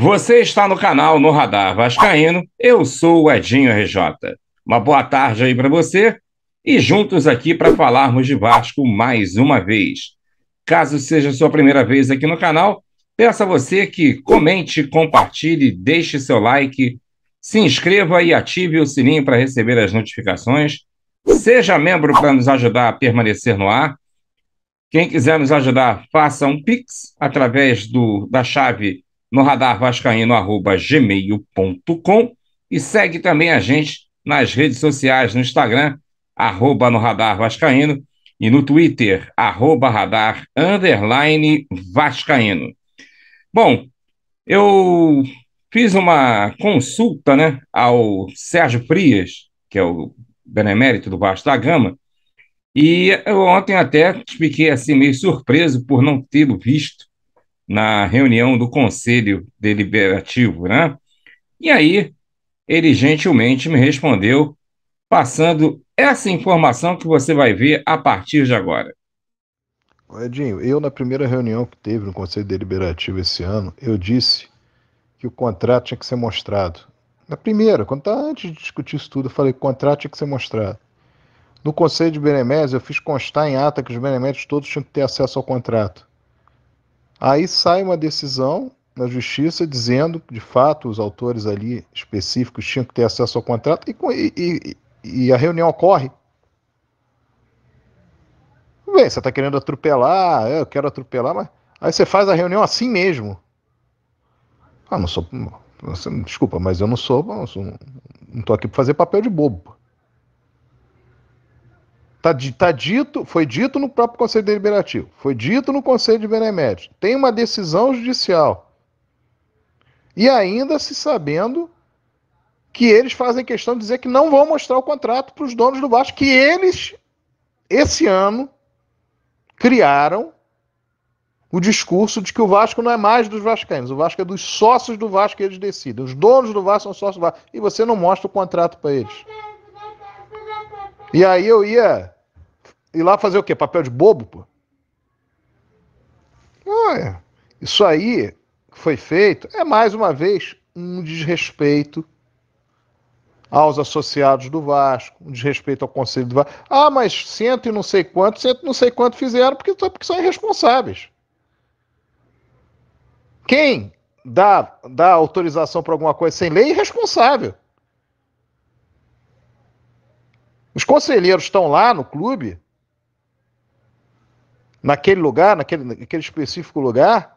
Você está no canal No Radar Vascaíno, eu sou o Edinho RJ. Uma boa tarde aí para você e juntos aqui para falarmos de Vasco mais uma vez. Caso seja sua primeira vez aqui no canal, peço a você que comente, compartilhe, deixe seu like, se inscreva e ative o sininho para receber as notificações. Seja membro para nos ajudar a permanecer no ar. Quem quiser nos ajudar, faça um Pix através do, da chave no radarvascaíno.gmail.com e segue também a gente nas redes sociais, no Instagram, arroba no Radar Vascaíno, e no Twitter, arroba radar underline vascaíno. Bom, eu fiz uma consulta né, ao Sérgio Frias, que é o benemérito do Vasco da Gama, e eu ontem até fiquei assim meio surpreso por não tê-lo visto na reunião do Conselho Deliberativo, né? E aí ele gentilmente me respondeu, passando essa informação que você vai ver a partir de agora. Edinho, eu na primeira reunião que teve no Conselho Deliberativo esse ano, eu disse que o contrato tinha que ser mostrado. Na primeira, quando tá antes de discutir isso tudo, eu falei que o contrato tinha que ser mostrado. No Conselho de Benemés, eu fiz constar em ata que os benemédios todos tinham que ter acesso ao contrato. Aí sai uma decisão na justiça dizendo que, de fato, os autores ali específicos tinham que ter acesso ao contrato e, e, e a reunião ocorre. Bem, você está querendo atropelar, é, eu quero atropelar, mas aí você faz a reunião assim mesmo. Ah, não sou. Desculpa, mas eu não sou. Não estou aqui para fazer papel de bobo. Tá, tá dito, foi dito no próprio Conselho Deliberativo, foi dito no Conselho de Benemérito, tem uma decisão judicial. E ainda se sabendo que eles fazem questão de dizer que não vão mostrar o contrato para os donos do Vasco, que eles, esse ano, criaram o discurso de que o Vasco não é mais dos vascaínos, o Vasco é dos sócios do Vasco que eles decidem, os donos do Vasco são sócios do Vasco, e você não mostra o contrato para eles. E aí eu ia ir lá fazer o quê? Papel de bobo, pô? Olha, isso aí que foi feito é mais uma vez um desrespeito aos associados do Vasco, um desrespeito ao Conselho do Vasco. Ah, mas cento e não sei quanto, cento e não sei quanto fizeram porque, porque são irresponsáveis. Quem dá, dá autorização para alguma coisa sem lei é irresponsável. Os conselheiros estão lá no clube, naquele lugar, naquele, naquele específico lugar,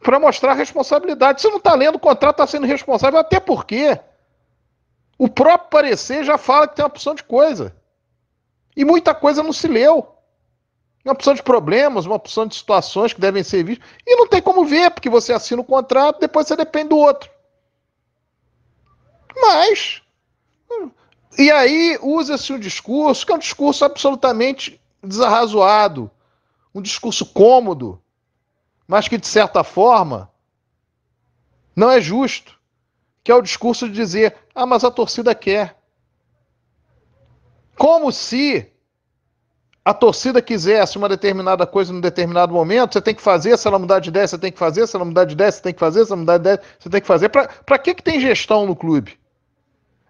para mostrar responsabilidade. Se não está lendo o contrato, está sendo responsável, até porque o próprio parecer já fala que tem uma opção de coisa. E muita coisa não se leu. Uma opção de problemas, uma opção de situações que devem ser vistas. E não tem como ver, porque você assina o contrato, depois você depende do outro. Mas e aí usa-se um discurso que é um discurso absolutamente desarrazoado, um discurso cômodo, mas que de certa forma não é justo, que é o discurso de dizer: "Ah, mas a torcida quer". Como se a torcida quisesse uma determinada coisa num determinado momento, você tem que fazer, se ela mudar de ideia, você tem que fazer, se ela mudar de ideia, você tem que fazer, se ela mudar de ideia, você tem que fazer. Para que, que tem gestão no clube?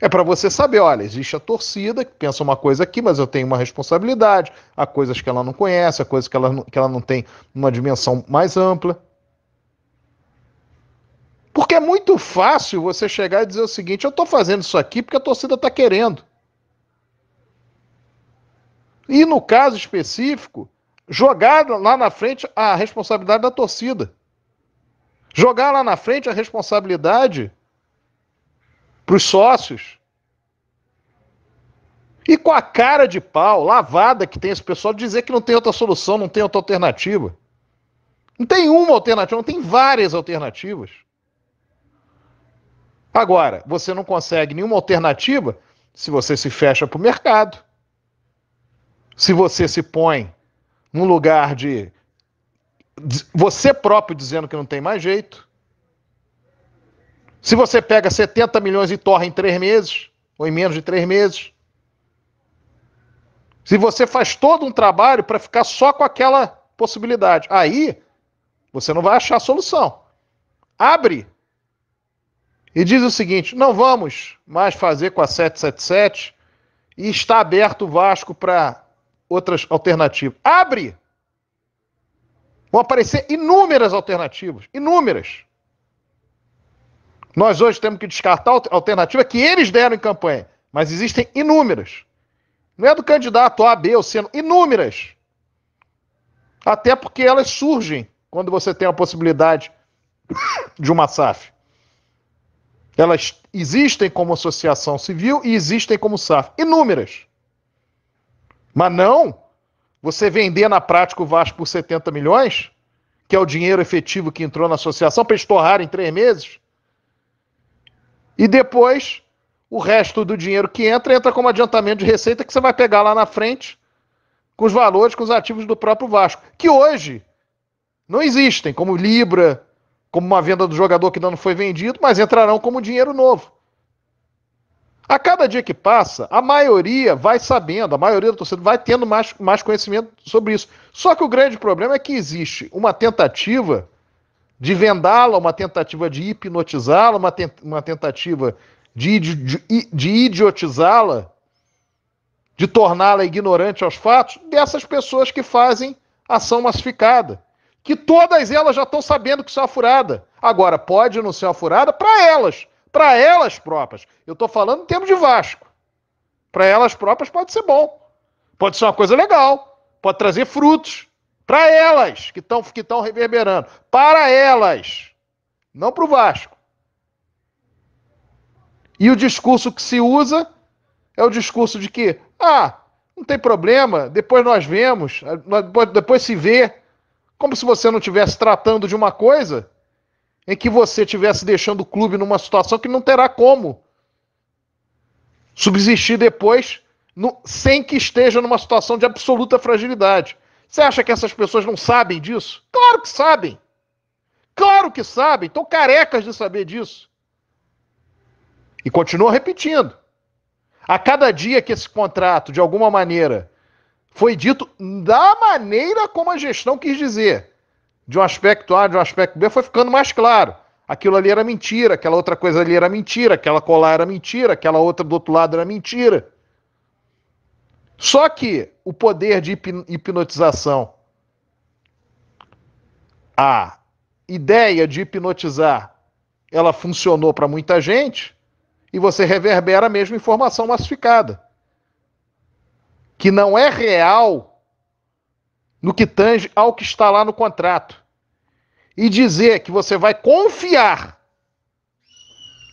É para você saber, olha, existe a torcida que pensa uma coisa aqui, mas eu tenho uma responsabilidade, há coisas que ela não conhece, há coisas que ela não, que ela não tem uma dimensão mais ampla. Porque é muito fácil você chegar e dizer o seguinte: eu estou fazendo isso aqui porque a torcida está querendo. E no caso específico, jogar lá na frente a responsabilidade da torcida. Jogar lá na frente a responsabilidade para os sócios. E com a cara de pau, lavada que tem esse pessoal, dizer que não tem outra solução, não tem outra alternativa. Não tem uma alternativa, não tem várias alternativas. Agora, você não consegue nenhuma alternativa se você se fecha para o mercado. Se você se põe num lugar de. Você próprio dizendo que não tem mais jeito. Se você pega 70 milhões e torra em três meses, ou em menos de três meses, se você faz todo um trabalho para ficar só com aquela possibilidade, aí você não vai achar solução. Abre e diz o seguinte: não vamos mais fazer com a 777 e está aberto o Vasco para outras alternativas. Abre! Vão aparecer inúmeras alternativas, inúmeras. Nós hoje temos que descartar a alternativa que eles deram em campanha, mas existem inúmeras. Não é do candidato A, B ou C, inúmeras. Até porque elas surgem quando você tem a possibilidade de uma SAF. Elas existem como associação civil e existem como SAF. Inúmeras. Mas não você vender na prática o Vasco por 70 milhões, que é o dinheiro efetivo que entrou na associação, para estorrar em três meses. E depois, o resto do dinheiro que entra, entra como adiantamento de receita que você vai pegar lá na frente com os valores, com os ativos do próprio Vasco, que hoje não existem, como Libra, como uma venda do jogador que ainda não foi vendido, mas entrarão como dinheiro novo. A cada dia que passa, a maioria vai sabendo, a maioria do torcedor vai tendo mais, mais conhecimento sobre isso. Só que o grande problema é que existe uma tentativa de vendá-la, uma tentativa de hipnotizá-la, uma, te uma tentativa de, de, de idiotizá-la, de torná-la ignorante aos fatos, dessas pessoas que fazem ação massificada. Que todas elas já estão sabendo que isso é uma furada. Agora, pode não ser uma furada para elas, para elas próprias. Eu estou falando em termos de Vasco. Para elas próprias pode ser bom. Pode ser uma coisa legal. Pode trazer frutos para elas que estão que reverberando. Para elas. Não para o Vasco. E o discurso que se usa é o discurso de que, ah, não tem problema, depois nós vemos, depois, depois se vê. Como se você não estivesse tratando de uma coisa em que você estivesse deixando o clube numa situação que não terá como subsistir depois, no, sem que esteja numa situação de absoluta fragilidade. Você acha que essas pessoas não sabem disso? Claro que sabem. Claro que sabem. Estão carecas de saber disso. E continua repetindo. A cada dia que esse contrato, de alguma maneira, foi dito da maneira como a gestão quis dizer, de um aspecto A, de um aspecto B, foi ficando mais claro. Aquilo ali era mentira, aquela outra coisa ali era mentira, aquela colar era mentira, aquela outra do outro lado era mentira. Só que o poder de hipnotização, a ideia de hipnotizar, ela funcionou para muita gente e você reverbera a mesma informação massificada, que não é real no que tange ao que está lá no contrato. E dizer que você vai confiar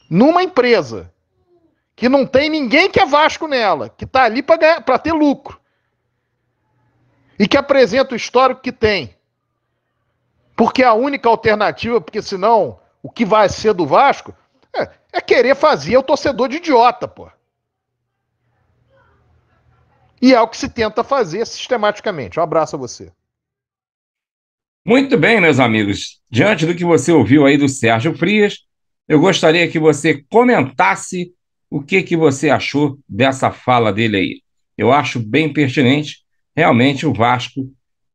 numa empresa que não tem ninguém que é Vasco nela, que está ali para ter lucro. E que apresenta o histórico que tem. Porque a única alternativa, porque senão o que vai ser do Vasco é, é querer fazer o torcedor de idiota, pô. E é o que se tenta fazer sistematicamente. Um abraço a você. Muito bem, meus amigos. Diante do que você ouviu aí do Sérgio Frias, eu gostaria que você comentasse o que, que você achou dessa fala dele aí? Eu acho bem pertinente. Realmente, o Vasco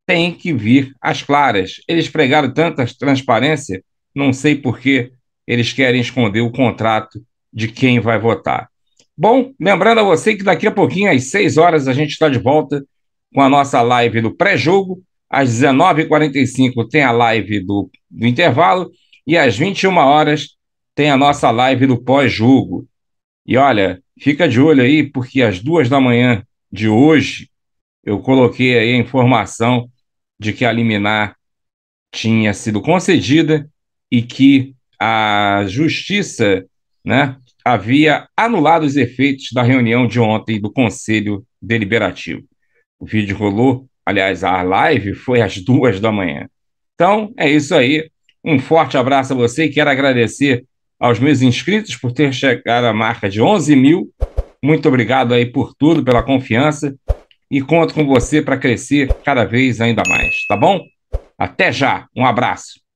tem que vir às claras. Eles pregaram tanta transparência, não sei por que eles querem esconder o contrato de quem vai votar. Bom, lembrando a você que daqui a pouquinho, às 6 horas, a gente está de volta com a nossa live do pré-jogo. Às 19h45 tem a live do, do intervalo e às 21 horas tem a nossa live do pós-jogo. E olha, fica de olho aí, porque às duas da manhã de hoje eu coloquei aí a informação de que a liminar tinha sido concedida e que a justiça né, havia anulado os efeitos da reunião de ontem do Conselho Deliberativo. O vídeo rolou, aliás, a live foi às duas da manhã. Então, é isso aí. Um forte abraço a você e quero agradecer aos meus inscritos por ter chegado à marca de 11 mil. Muito obrigado aí por tudo, pela confiança e conto com você para crescer cada vez ainda mais, tá bom? Até já, um abraço.